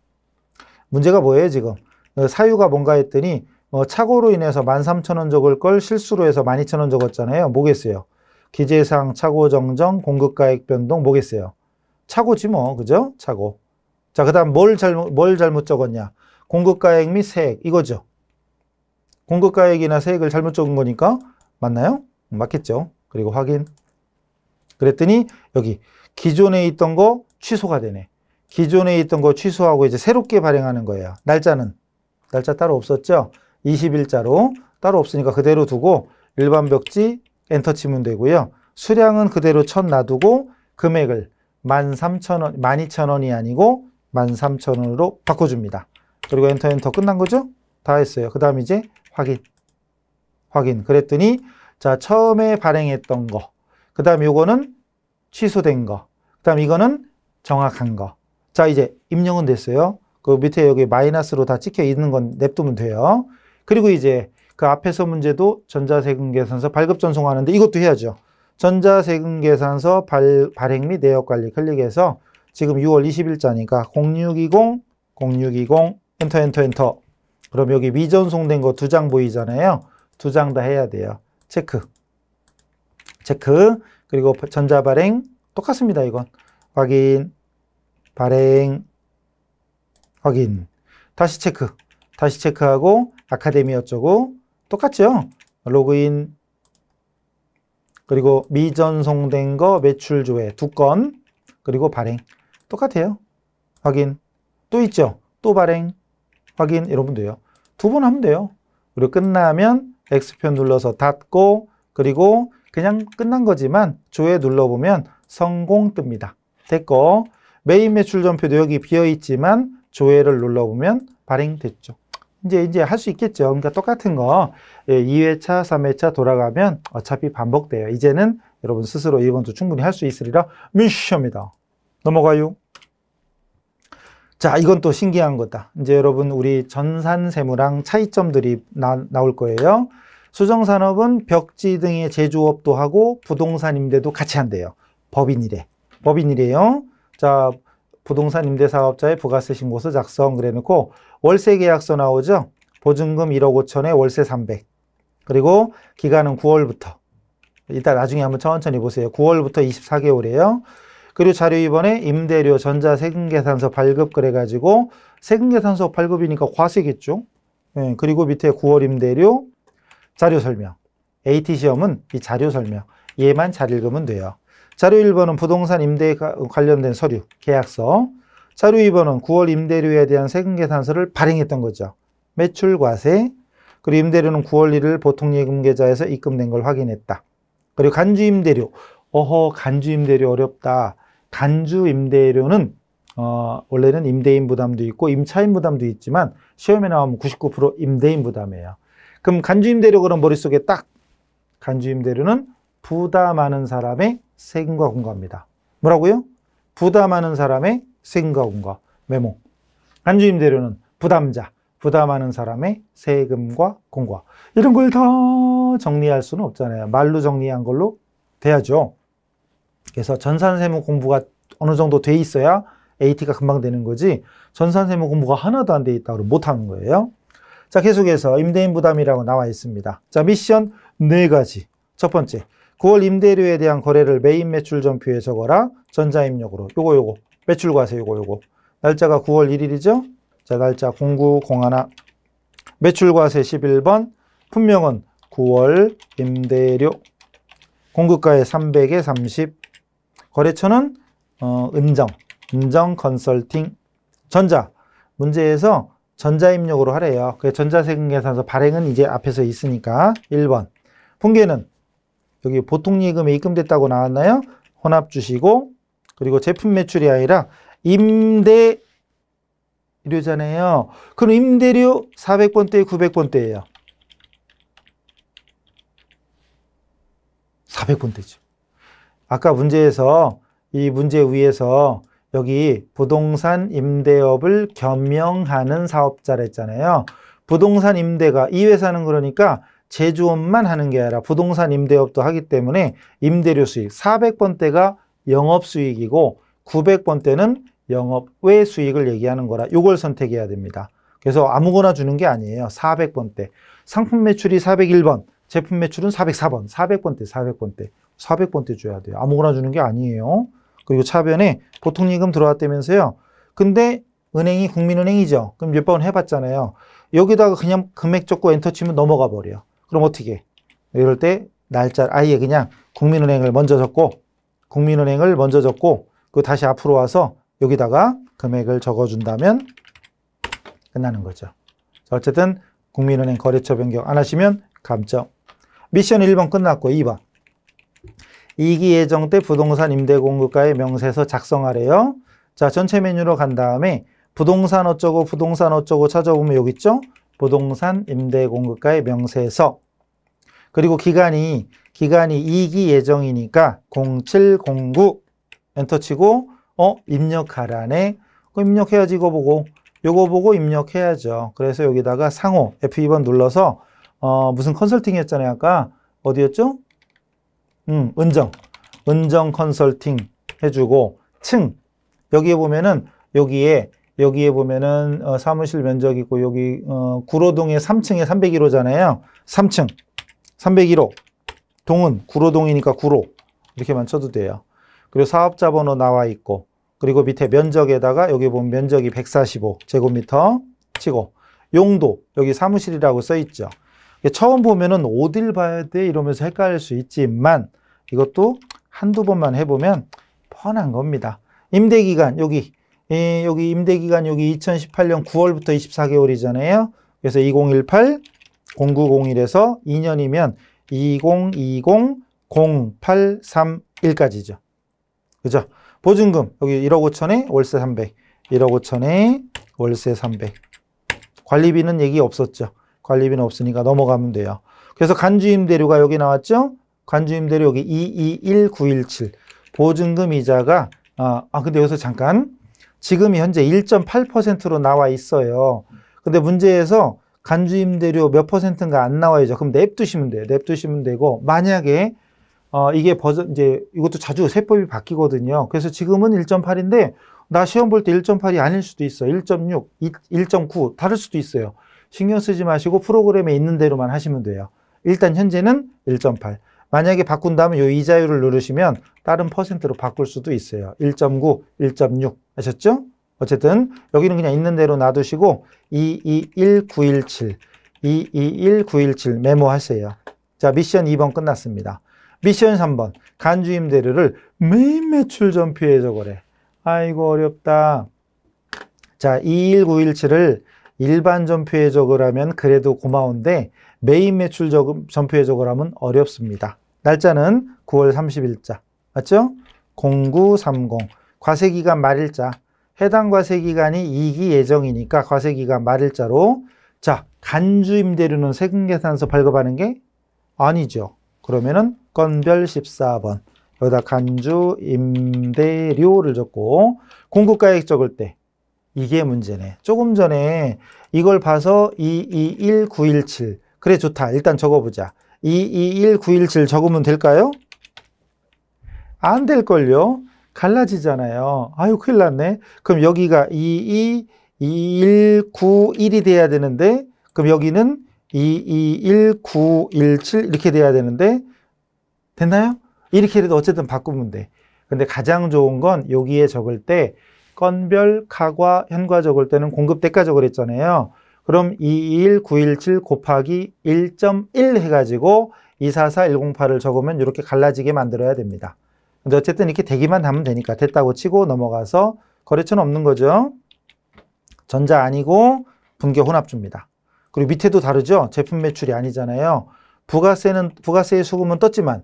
문제가 뭐예요, 지금? 어, 사유가 뭔가 했더니, 어, 착오로 인해서 13,000원 적을 걸 실수로 해서 12,000원 적었잖아요. 뭐겠어요? 기재상 차고 정정 공급가액 변동 뭐겠어요? 차고지 뭐 그죠? 차고. 자 그다음 뭘 잘못 뭘 잘못 적었냐? 공급가액 및 세액 이거죠. 공급가액이나 세액을 잘못 적은 거니까 맞나요? 맞겠죠. 그리고 확인. 그랬더니 여기 기존에 있던 거 취소가 되네. 기존에 있던 거 취소하고 이제 새롭게 발행하는 거예요. 날짜는 날짜 따로 없었죠? 20일자로 따로 없으니까 그대로 두고 일반 벽지 엔터 치면 되고요. 수량은 그대로 천 놔두고 금액을 13,000원, 12,000원이 아니고 13,000원으로 바꿔줍니다. 그리고 엔터 엔터 끝난 거죠? 다 했어요. 그 다음 이제 확인. 확인. 그랬더니 자 처음에 발행했던 거. 그 다음 요거는 취소된 거. 그 다음 이거는 정확한 거. 자 이제 입력은 됐어요. 그 밑에 여기 마이너스로 다 찍혀 있는 건 냅두면 돼요. 그리고 이제 그 앞에서 문제도 전자세금계산서 발급 전송하는데 이것도 해야죠. 전자세금계산서 발, 발행 및 내역관리 클릭해서 지금 6월 20일자니까 0620, 0620 엔터 엔터 엔터 그럼 여기 미전송된 거 두 장 보이잖아요. 두 장 다 해야 돼요. 체크, 체크 그리고 전자발행 똑같습니다. 이건 확인, 발행, 확인 다시 체크, 다시 체크하고 아카데미 어쩌고 똑같죠? 로그인 그리고 미전송된 거 매출 조회 두 건 그리고 발행 똑같아요. 확인 또 있죠? 또 발행 확인 여러분 돼요. 두 번 하면 돼요. 그리고 끝나면 X표 눌러서 닫고 그리고 그냥 끝난 거지만 조회 눌러보면 성공 뜹니다. 됐고 메인 매출 전표도 여기 비어있지만 조회를 눌러보면 발행됐죠. 이제 이제 할 수 있겠죠. 그러니까 똑같은 거 2회차, 예, 3회차 돌아가면 어차피 반복돼요. 이제는 여러분 스스로 1번도 충분히 할 수 있으리라 믿습니다. 넘어가요. 자, 이건 또 신기한 거다. 이제 여러분 우리 전산세무랑 차이점들이 나, 나올 거예요. 수정산업은 벽지 등의 제조업도 하고 부동산 임대도 같이 한대요. 법인이래. 법인이래요. 자, 부동산 임대 사업자의 부가세 신고서 작성 그래 놓고 월세 계약서 나오죠. 보증금 1억 5천에 월세 300. 그리고 기간은 9월부터. 이따 나중에 한번 천천히 보세요. 9월부터 24개월이에요. 그리고 자료 2번에 임대료 전자세금계산서 발급 그래가지고 세금계산서 발급이니까 과세겠죠. 네, 그리고 밑에 9월 임대료 자료 설명. AT 시험은 이 자료 설명. 얘만 잘 읽으면 돼요. 자료 1번은 부동산 임대 관련된 서류, 계약서. 자료 2번은 9월 임대료에 대한 세금 계산서를 발행했던 거죠. 매출 과세, 그리고 임대료는 9월 1일 보통 예금 계좌에서 입금된 걸 확인했다. 그리고 간주 임대료, 어허 간주 임대료 어렵다. 간주 임대료는 어, 원래는 임대인 부담도 있고 임차인 부담도 있지만 시험에 나오면 99% 임대인 부담이에요. 그럼 간주 임대료 그런 머릿속에 딱 간주 임대료는 부담하는 사람의 세금과 공과입니다. 뭐라고요? 부담하는 사람의 생각과 메모. 안주임 대료는 부담자, 부담하는 사람의 세금과 공과. 이런 걸 다 정리할 수는 없잖아요. 말로 정리한 걸로 돼야죠. 그래서 전산세무 공부가 어느 정도 돼 있어야 AT가 금방 되는 거지 전산세무 공부가 하나도 안 돼 있다고 못하는 거예요. 자 계속해서 임대인 부담이라고 나와 있습니다. 자 미션 네가지첫 번째 9월 임대료에 대한 거래를 매입 매출 전표에 적어라 전자입력으로 요거 요거 매출 과세 요거 요거 날짜가 9월 1일이죠 자 날짜 0901 매출 과세 11번 품명은 9월 임대료 공급가의 300에 30 거래처는 어, 은정 은정 컨설팅 전자 문제에서 전자입력으로 하래요 그 전자세금계산서 발행은 이제 앞에서 있으니까 1번 분계는 여기 보통예금에 입금됐다고 나왔나요? 혼합주시고 그리고 제품 매출이 아니라 임대료잖아요. 그럼 임대료 400번대, 900번대예요. 400번대죠. 아까 문제에서 이 문제 위에서 여기 부동산 임대업을 겸명하는 사업자라 했잖아요. 부동산 임대가 이 회사는 그러니까 제조업만 하는 게 아니라 부동산 임대업도 하기 때문에 임대료 수익 400번대가 영업수익이고 900번 대는 영업 외 수익을 얘기하는 거라 이걸 선택해야 됩니다. 그래서 아무거나 주는 게 아니에요. 400번 대 상품 매출이 401번, 제품 매출은 404번, 400번 대 400번 대 400번 대 줘야 돼요. 아무거나 주는 게 아니에요. 그리고 차변에 보통예금 들어왔다면서요. 근데 은행이 국민은행이죠. 그럼 몇 번 해봤잖아요. 여기다가 그냥 금액 적고 엔터 치면 넘어가 버려. 요 그럼 어떻게? 이럴 때 날짜 아예 그냥 국민은행을 먼저 적고 국민은행을 먼저 적고 그 다시 앞으로 와서 여기다가 금액을 적어준다면 끝나는 거죠. 어쨌든 국민은행 거래처 변경 안 하시면 감점. 미션 1번 끝났고 2번. 이기 예정 때 부동산 임대 공급가의 명세서 작성하래요. 자, 전체 메뉴로 간 다음에 부동산 어쩌고 부동산 어쩌고 찾아보면 여기 있죠? 부동산 임대 공급가의 명세서. 그리고 기간이 기간이 2기 예정이니까 0709 엔터 치고 어 입력하라네. 입력해야지 이거 보고 이거 보고 입력해야죠. 그래서 여기다가 상호 F2번 눌러서 어 무슨 컨설팅 이었잖아요 아까 어디였죠? 음, 은정. 은정 컨설팅 해주고 층 여기에 보면은 여기에 여기에 보면은 어, 사무실 면적 있고 여기 어, 구로동에 3층에 301호잖아요. 3층 301호 동은 구로동이니까 구로 이렇게만 쳐도 돼요. 그리고 사업자 번호 나와 있고 그리고 밑에 면적에다가 여기 보면 면적이 145 제곱미터 치고 용도 여기 사무실이라고 써 있죠. 처음 보면은 어딜 봐야 돼 이러면서 헷갈릴 수 있지만 이것도 한두 번만 해보면 뻔한 겁니다. 임대기간 여기 예, 여기 임대기간 여기 2018년 9월부터 24개월이잖아요. 그래서 2018 0901에서 2년이면 2020-0831까지죠. 그죠? 보증금 여기 1억 5천에 월세 300 1억 5천에 월세 300 관리비는 얘기 없었죠. 관리비는 없으니까 넘어가면 돼요. 그래서 간주임대료가 여기 나왔죠? 간주임대료 여기 221917 보증금 이자가 아, 아 근데 여기서 잠깐 지금 현재 1.8%로 나와 있어요. 근데 문제에서 간주임대료 몇 퍼센트인가 안 나와야죠. 그럼 냅두시면 돼요. 냅두시면 되고 만약에 어 이게 버전 이제 이것도 자주 세법이 바뀌거든요. 그래서 지금은 1.8인데 나 시험 볼 때 1.8이 아닐 수도 있어. 1.6, 1.9 다를 수도 있어요. 신경 쓰지 마시고 프로그램에 있는 대로만 하시면 돼요. 일단 현재는 1.8. 만약에 바꾼다면 요 이자율을 누르시면 다른 퍼센트로 바꿀 수도 있어요. 1.9, 1.6 아셨죠? 어쨌든 여기는 그냥 있는 대로 놔두시고 221917 221917 메모하세요. 자, 미션 2번 끝났습니다. 미션 3번 간주임 대료를 매일 매출 전표에 적어래. 아이고 어렵다. 자, 21917을 일반 전표에 적으라면 그래도 고마운데 메인 매출 적, 전표에 적으라면 어렵습니다. 날짜는 9월 30일자. 맞죠? 0930. 과세기간 말일자. 해당 과세기간이 2기 예정이니까 과세기간 말일자로 자 간주임대료는 세금계산서 발급하는 게 아니죠. 그러면은 건별 14번 여기다 간주임대료를 적고 공급가액 적을 때 이게 문제네. 조금 전에 이걸 봐서 221917 그래 좋다. 일단 적어보자. 221917 적으면 될까요? 안 될걸요? 갈라지잖아요. 아유, 큰일 났네. 그럼 여기가 2, 2, 2, 1, 9, 1이 돼야 되는데, 그럼 여기는 2, 2, 1, 9, 1, 7 이렇게 돼야 되는데, 됐나요? 이렇게 해도 어쨌든 바꾸면 돼. 근데 가장 좋은 건 여기에 적을 때, 건별, 가과, 현과 적을 때는 공급 대가 적을 했잖아요. 그럼 221917 곱하기 1.1 해가지고 244108을 적으면 이렇게 갈라지게 만들어야 됩니다. 근데 어쨌든 이렇게 대기만 하면 되니까 됐다고 치고 넘어가서 거래처는 없는 거죠. 전자 아니고 분계 혼합주입니다. 그리고 밑에도 다르죠. 제품 매출이 아니잖아요. 부가세는 부가세의 수금은 떴지만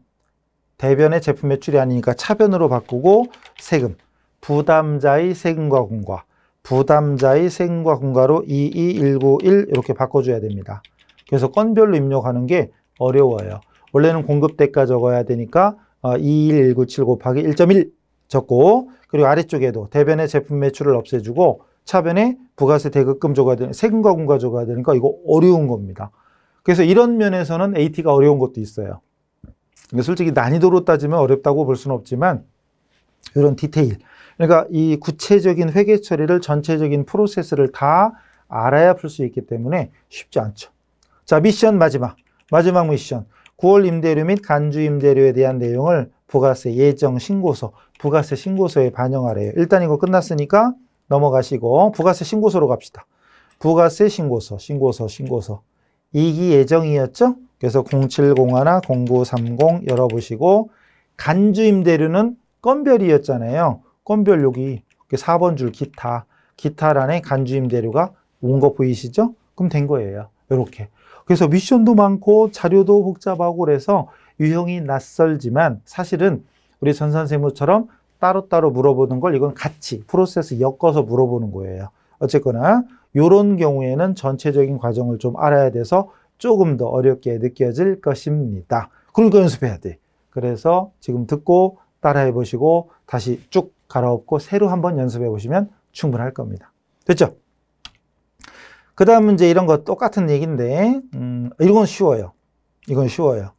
대변의 제품 매출이 아니니까 차변으로 바꾸고 세금 부담자의 세금과 공과 부담자의 세금과 공과로 22191 이렇게 바꿔줘야 됩니다. 그래서 건별로 입력하는 게 어려워요. 원래는 공급 대가 적어야 되니까 2119 어, 곱하기 1.1 적고 그리고 아래쪽에도 대변의 제품 매출을 없애주고 차변에 부가세 대급금 줘가 되는 세금과 공과 줘가 되니까 이거 어려운 겁니다. 그래서 이런 면에서는 AT가 어려운 것도 있어요. 그러니까 솔직히 난이도로 따지면 어렵다고 볼 수는 없지만 이런 디테일 그러니까 이 구체적인 회계 처리를 전체적인 프로세스를 다 알아야 풀 수 있기 때문에 쉽지 않죠. 자 미션 마지막 마지막 미션 9월 임대료 및 간주 임대료에 대한 내용을 부가세 예정 신고서, 부가세 신고서에 반영하래요. 일단 이거 끝났으니까 넘어가시고 부가세 신고서로 갑시다. 부가세 신고서, 신고서, 신고서. 이기 예정이었죠? 그래서 0 7 0 1 0930 열어보시고 간주 임대료는 건별이었잖아요. 건별 여기 4번 줄 기타, 기타란에 간주 임대료가 온 거 보이시죠? 그럼 된 거예요. 이렇게. 그래서 미션도 많고 자료도 복잡하고 그래서 유형이 낯설지만 사실은 우리 전 선생님처럼 따로따로 물어보는 걸 이건 같이 프로세스 엮어서 물어보는 거예요. 어쨌거나 이런 경우에는 전체적인 과정을 좀 알아야 돼서 조금 더 어렵게 느껴질 것입니다. 그러니까 연습해야 돼. 그래서 지금 듣고 따라해 보시고 다시 쭉 갈아엎고 새로 한번 연습해 보시면 충분할 겁니다. 됐죠? 그 다음 문제 이런 거 똑같은 얘기인데 음, 이건 쉬워요. 이건 쉬워요.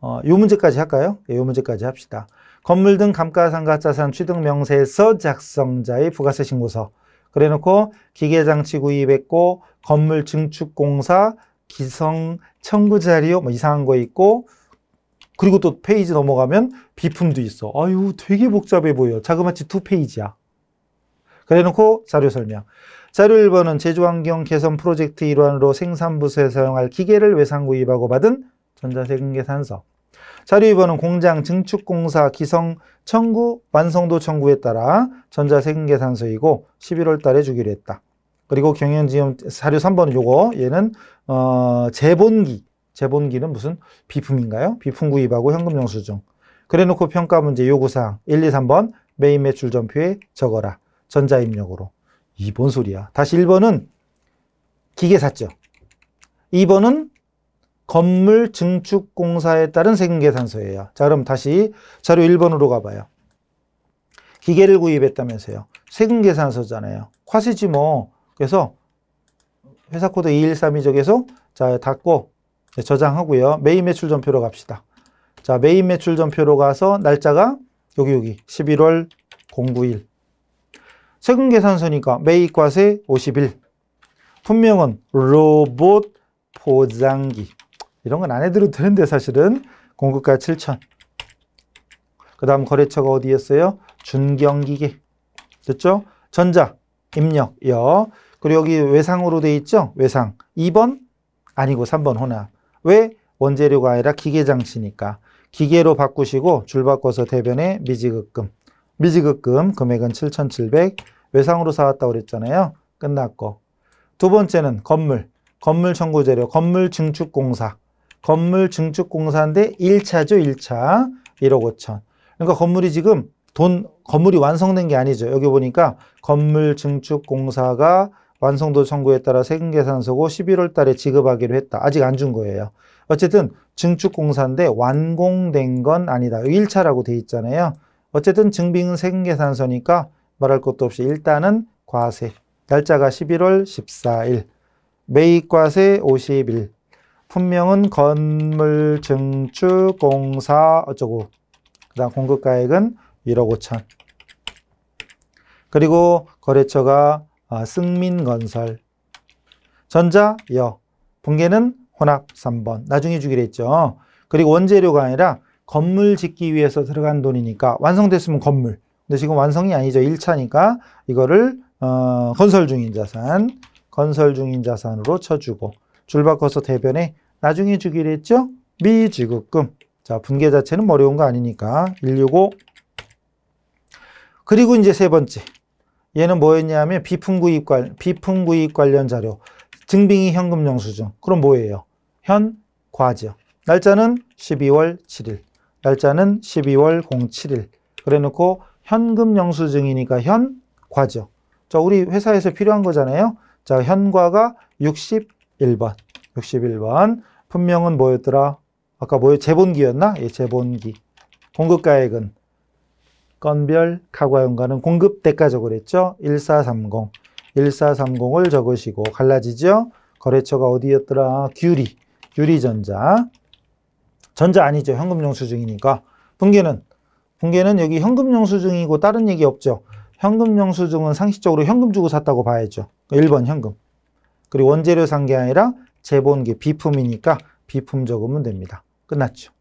어, 요 문제까지 할까요? 예, 요 문제까지 합시다. 건물 등 감가상각자산 취득명세서 작성자의 부가세 신고서 그래놓고 기계장치 구입했고 건물 증축공사 기성 청구 자료 뭐 이상한 거 있고 그리고 또 페이지 넘어가면 비품도 있어. 아유 되게 복잡해 보여. 자그마치 두 페이지야. 그래놓고 자료 설명. 자료 1번은 제조환경 개선 프로젝트 일환으로 생산부서에 사용할 기계를 외상 구입하고 받은 전자세금계산서 자료 2번은 공장 증축공사 기성 청구 완성도 청구에 따라 전자세금계산서이고 11월 달에 주기로 했다. 그리고 경영지원사료 3번은 요거 얘는 어, 재본기 재본기는 무슨 비품인가요? 비품 구입하고 현금 영수증 그래놓고 평가 문제 요구사항 1, 2, 3번 메인 매출 전표에 적어라 전자입력으로 이번 소리야. 다시 1번은 기계 샀죠. 2번은 건물 증축공사에 따른 세금계산서예요. 자, 그럼 다시 자료 1번으로 가봐요. 기계를 구입했다면서요. 세금계산서잖아요. 콰시지 뭐. 그래서 회사 코드 2132쪽에서 자, 닫고 네, 저장하고요. 메인 매출 전표로 갑시다. 자, 메인 매출 전표로 가서 날짜가 여기 여기 11월 0 9일 세금 계산서니까 매입과세 51. 품명은 로봇 보장기. 이런 건 안 해드려도 되는데 사실은 공급가 7천. 그 다음 거래처가 어디였어요? 준경기계. 됐죠? 전자, 입력, 여. 그리고 여기 외상으로 돼 있죠? 외상. 2번 아니고 3번 혼합. 왜? 원재료가 아니라 기계장치니까. 기계로 바꾸시고 줄 바꿔서 대변에 미지급금. 미지급금 금액은 7,700. 외상으로 사왔다고 그랬잖아요. 끝났고. 두 번째는 건물, 건물 청구 재료, 건물 증축 공사. 건물 증축 공사인데 1차죠, 1차. 1억 5천. 그러니까 건물이 지금 돈 건물이 완성된 게 아니죠. 여기 보니까 건물 증축 공사가 완성도 청구에 따라 세금 계산서고 11월 달에 지급하기로 했다. 아직 안 준 거예요. 어쨌든 증축 공사인데 완공된 건 아니다. 1차라고 돼 있잖아요. 어쨌든 증빙은 세금 계산서니까 말할 것도 없이 일단은 과세. 날짜가 11월 14일. 매입과세 50일. 품명은 건물 증축 공사 어쩌고. 그다음 공급가액은 1억 5천. 그리고 거래처가 아, 승민건설. 전자 여. 분계는 혼합 3번. 나중에 주기로 했죠. 그리고 원재료가 아니라 건물 짓기 위해서 들어간 돈이니까 완성됐으면 건물. 근데 지금 완성이 아니죠. 1차니까 이거를 어, 건설 중인 자산, 건설 중인 자산으로 쳐주고 줄 바꿔서 대변에 나중에 주기로 했죠. 미지급금. 자, 분계 자체는 어려운 거 아니니까 165. 그리고 이제 세 번째. 얘는 뭐였냐면 비품 구입 관 비품 구입 관련 자료. 증빙이 현금 영수증. 그럼 뭐예요? 현 과죠. 날짜는 12월 7일. 날짜는 12월 07일. 그래 놓고 현금 영수증이니까 현과죠. 자, 우리 회사에서 필요한 거잖아요. 자, 현과가 61번. 61번. 분명은 뭐였더라? 아까 뭐였, 재본기였나? 예, 재본기. 공급가액은 건별 가과연가는 공급 대가죠 그랬죠? 1430. 1430을 적으시고 갈라지죠? 거래처가 어디였더라? 규리. 규리전자. 전자 아니죠. 현금영수증이니까. 분기는 붕괴는 여기 현금 영수증이고 다른 얘기 없죠. 현금 영수증은 상식적으로 현금 주고 샀다고 봐야죠. 1번 현금. 그리고 원재료 산 게 아니라 재본 게 비품이니까 비품 적으면 됩니다. 끝났죠.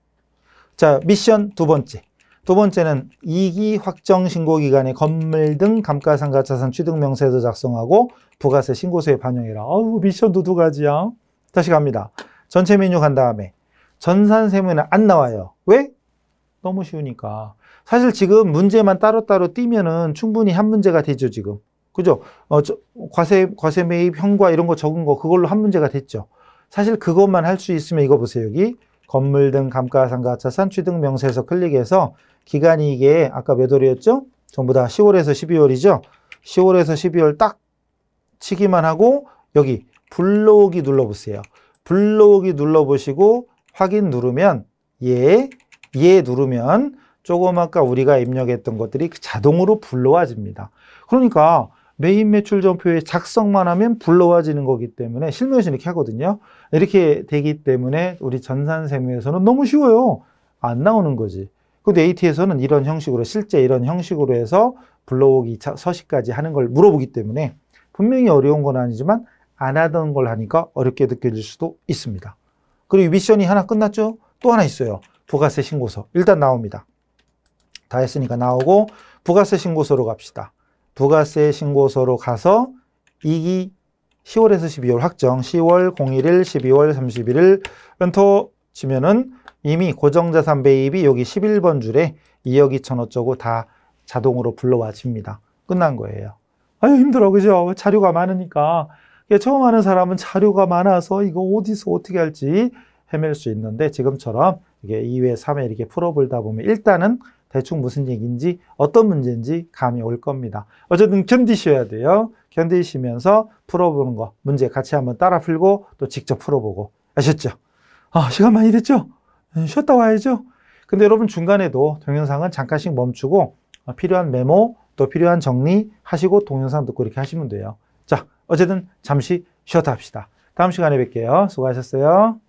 자, 미션 두 번째. 두 번째는 이기 확정 신고 기간에 건물 등 감가상각 자산 취득 명세서 작성하고 부가세 신고서에 반영해라. 어우, 미션도 두 가지야. 다시 갑니다. 전체 메뉴 간 다음에 전산 세무는 에안 나와요. 왜? 너무 쉬우니까. 사실 지금 문제만 따로따로 띄면은 충분히 한 문제가 되죠, 지금. 그죠? 어, 저, 과세, 과세 매입, 현과 이런 거 적은 거 그걸로 한 문제가 됐죠. 사실 그것만 할 수 있으면 이거 보세요, 여기. 건물 등 감가상각 자산 취등 명세에서 클릭해서 기간이 이게 아까 몇 월이었죠? 전부 다 10월에서 12월이죠? 10월에서 12월 딱 치기만 하고 여기 불러오기 눌러보세요. 불러오기 눌러보시고 확인 누르면 예, 예 누르면 조금 아까 우리가 입력했던 것들이 그 자동으로 불러와집니다. 그러니까 메인 매출 전표의 작성만 하면 불러와지는 거기 때문에 실무에서 이렇게 하거든요. 이렇게 되기 때문에 우리 전산 세무에서는 너무 쉬워요. 안 나오는 거지. 근데 AT에서는 이런 형식으로 실제 이런 형식으로 해서 불러오기 서식까지 하는 걸 물어보기 때문에 분명히 어려운 건 아니지만 안 하던 걸 하니까 어렵게 느껴질 수도 있습니다. 그리고 미션이 하나 끝났죠? 또 하나 있어요. 부가세 신고서. 일단 나옵니다. 다 했으니까 나오고 부가세 신고서로 갑시다. 부가세 신고서로 가서 이기 10월에서 12월 확정 10월 01일 12월 31일 연토 치면은 이미 고정자산 매입이 여기 11번 줄에 2억 2천 어쩌고 다 자동으로 불러와집니다. 끝난 거예요. 아유 힘들어 그죠? 자료가 많으니까 처음 하는 사람은 자료가 많아서 이거 어디서 어떻게 할지 헤맬 수 있는데 지금처럼 이게 2회, 3회 이렇게 풀어보다 보면 일단은 대충 무슨 얘기인지 어떤 문제인지 감이 올 겁니다. 어쨌든 견디셔야 돼요. 견디시면서 풀어보는 거 문제 같이 한번 따라 풀고 또 직접 풀어보고 아셨죠? 아 시간 많이 됐죠? 네, 쉬었다 와야죠. 근데 여러분 중간에도 동영상은 잠깐씩 멈추고 어, 필요한 메모 또 필요한 정리 하시고 동영상 듣고 이렇게 하시면 돼요. 자 어쨌든 잠시 쉬었다 합시다. 다음 시간에 뵐게요. 수고하셨어요.